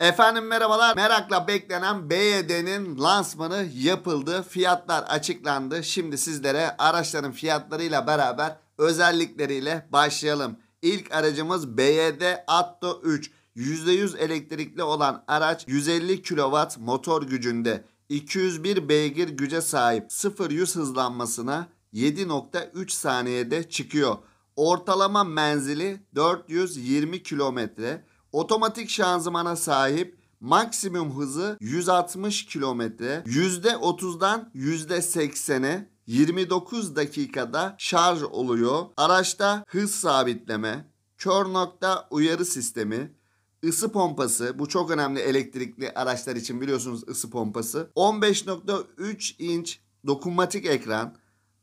Efendim merhabalar. Merakla beklenen BYD'nin lansmanı yapıldı. Fiyatlar açıklandı. Şimdi sizlere araçların fiyatlarıyla beraber özellikleriyle başlayalım. İlk aracımız BYD Atto 3. %100 elektrikli olan araç 150 kW motor gücünde 201 beygir güce sahip 0-100 hızlanmasına 7.3 saniyede çıkıyor. Ortalama menzili 420 kilometre. Otomatik şanzımana sahip maksimum hızı 160 km, %30'dan %80'e 29 dakikada şarj oluyor. Araçta hız sabitleme, kör nokta uyarı sistemi, ısı pompası bu çok önemli elektrikli araçlar için biliyorsunuz ısı pompası. 15.3 inç dokunmatik ekran,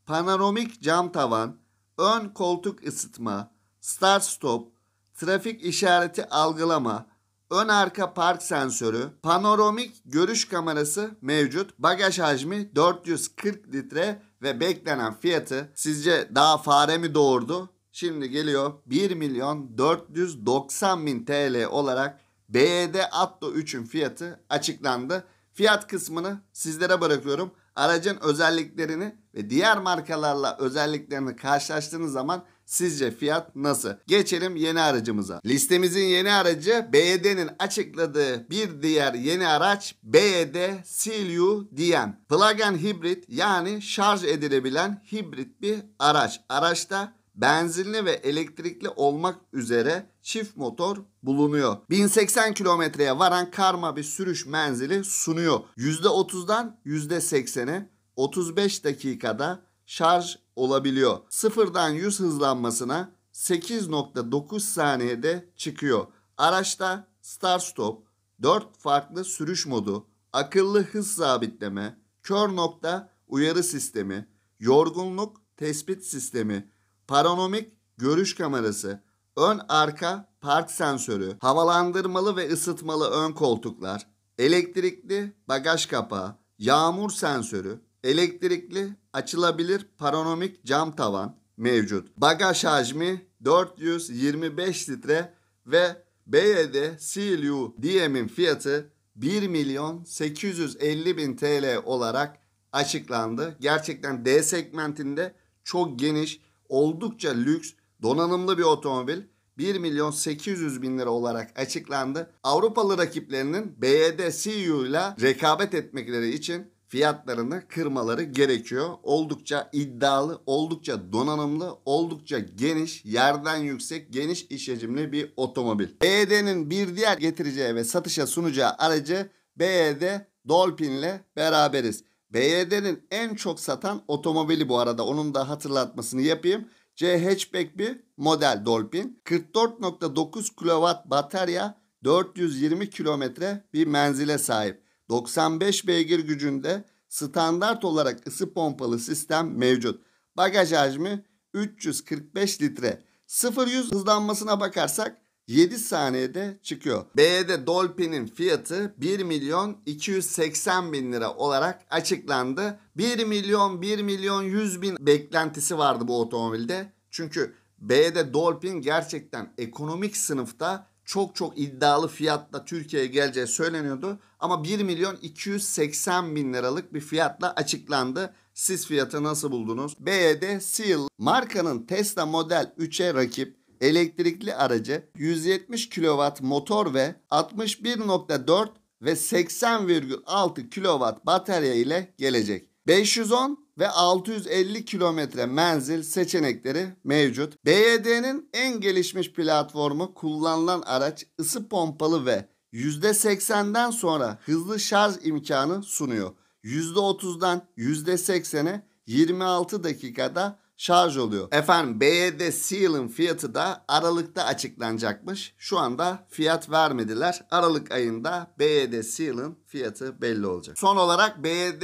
panoramik cam tavan, ön koltuk ısıtma, start stop, trafik işareti algılama, ön arka park sensörü, panoramik görüş kamerası mevcut. Bagaj hacmi 440 litre ve beklenen fiyatı sizce daha fare mi doğurdu? Şimdi geliyor 1 milyon 490 bin TL olarak BD e Atto 3'ün fiyatı açıklandı. Fiyat kısmını sizlere bırakıyorum. Aracın özelliklerini ve diğer markalarla özelliklerini karşılaştığınız zaman Sizce fiyat nasıl? Geçelim yeni aracımıza. Listemizin yeni aracı BYD'nin açıkladığı bir diğer yeni araç BYD Silu DM. Plug-in hibrit yani şarj edilebilen hibrit bir araç. Araçta benzinli ve elektrikli olmak üzere çift motor bulunuyor. 1080 kilometreye varan karma bir sürüş menzili sunuyor. %30'dan %80'e 35 dakikada şarj olabiliyor. Sıfırdan 100 hızlanmasına 8.9 saniyede çıkıyor. Araçta start stop, 4 farklı sürüş modu, akıllı hız sabitleme, kör nokta uyarı sistemi, yorgunluk tespit sistemi, paranomik görüş kamerası, ön arka park sensörü, havalandırmalı ve ısıtmalı ön koltuklar, elektrikli bagaj kapağı, yağmur sensörü, elektrikli açılabilir panoramik cam tavan mevcut. Bagaj hacmi 425 litre ve BYD e CLU DM'in fiyatı 1 milyon 850 bin TL olarak açıklandı. Gerçekten D segmentinde çok geniş, oldukça lüks, donanımlı bir otomobil. 1 milyon 800 bin lira olarak açıklandı. Avrupalı rakiplerinin BYD e CU ile rekabet etmekleri için fiyatlarını kırmaları gerekiyor. Oldukça iddialı, oldukça donanımlı, oldukça geniş, yerden yüksek, geniş iş hacimli bir otomobil. BYD'nin bir diğer getireceği ve satışa sunacağı aracı BYD e Dolphin ile beraberiz. BYD'nin e en çok satan otomobili bu arada onun da hatırlatmasını yapayım. C hatchback bir model Dolphin. 44.9 kW batarya 420 kilometre bir menzile sahip. 95 beygir gücünde standart olarak ısı pompalı sistem mevcut. Bagaj hacmi 345 litre. 0-100 hızlanmasına bakarsak 7 saniyede çıkıyor. B'de Dolphin'in fiyatı 1 milyon 280 bin lira olarak açıklandı. 1 milyon 1 milyon 100 bin beklentisi vardı bu otomobilde. Çünkü B'de Dolphin gerçekten ekonomik sınıfta çok çok iddialı fiyatla Türkiye'ye geleceği söyleniyordu. Ama 1 milyon 280 bin liralık bir fiyatla açıklandı. Siz fiyatı nasıl buldunuz? BYD e Seal markanın Tesla Model 3'e rakip elektrikli aracı 170 kW motor ve 61.4 ve 80,6 kW batarya ile gelecek. 510 ve 650 kilometre menzil seçenekleri mevcut. BYD'nin en gelişmiş platformu kullanılan araç ısı pompalı ve %80'den sonra hızlı şarj imkanı sunuyor. %30'dan %80'e 26 dakikada şarj oluyor. Efendim BYD Seal'ın fiyatı da Aralık'ta açıklanacakmış. Şu anda fiyat vermediler. Aralık ayında BYD Seal'ın fiyatı belli olacak. Son olarak BYD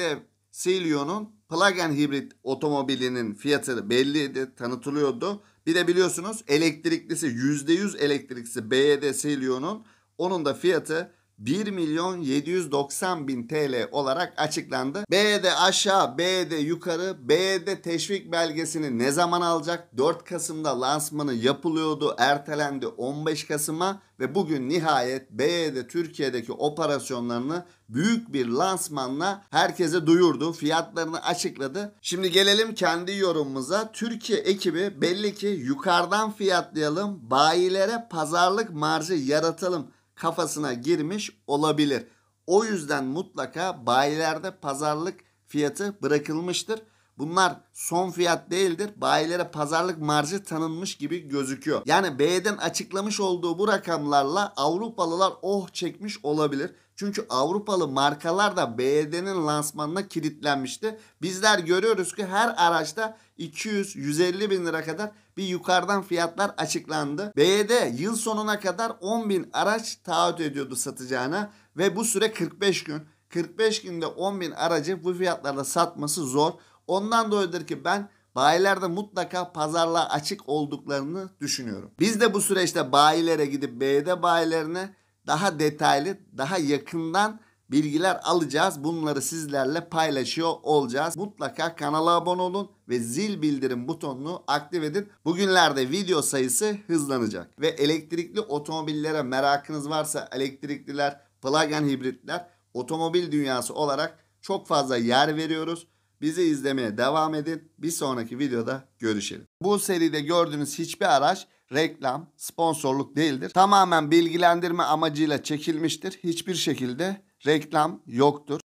Silio'nun plug-in hibrit otomobilinin fiyatı belliydi, tanıtılıyordu. Bir de biliyorsunuz elektriklisi, %100 elektriklisi BYD e Silio'nun onun da fiyatı 1 milyon 790 bin TL olarak açıklandı. B'de aşağı, B'de yukarı, B'de teşvik belgesini ne zaman alacak? 4 Kasım'da lansmanı yapılıyordu, ertelendi 15 Kasım'a ve bugün nihayet Bde Türkiye'deki operasyonlarını büyük bir lansmanla herkese duyurdu. Fiyatlarını açıkladı. Şimdi gelelim kendi yorumumuza. Türkiye ekibi belli ki yukarıdan fiyatlayalım, bayilere pazarlık marjı yaratalım kafasına girmiş olabilir. O yüzden mutlaka bayilerde pazarlık fiyatı bırakılmıştır. Bunlar son fiyat değildir. Bayilere pazarlık marjı tanınmış gibi gözüküyor. Yani B'den açıklamış olduğu bu rakamlarla Avrupalılar oh çekmiş olabilir. Çünkü Avrupalı markalar da BD'nin lansmanına kilitlenmişti. Bizler görüyoruz ki her araçta 200-150 bin lira kadar bir yukarıdan fiyatlar açıklandı. BD yıl sonuna kadar 10 bin araç taahhüt ediyordu satacağına ve bu süre 45 gün. 45 günde 10 bin aracı bu fiyatlarda satması zor. Ondan dolayıdır ki ben bayilerde mutlaka pazarlığa açık olduklarını düşünüyorum. Biz de bu süreçte bayilere gidip BD bayilerine daha detaylı, daha yakından bilgiler alacağız. Bunları sizlerle paylaşıyor olacağız. Mutlaka kanala abone olun ve zil bildirim butonunu aktif edin. Bugünlerde video sayısı hızlanacak. Ve elektrikli otomobillere merakınız varsa elektrikliler, plug-in hibritler otomobil dünyası olarak çok fazla yer veriyoruz. Bizi izlemeye devam edin. Bir sonraki videoda görüşelim. Bu seride gördüğünüz hiçbir araç reklam, sponsorluk değildir. Tamamen bilgilendirme amacıyla çekilmiştir. Hiçbir şekilde reklam yoktur.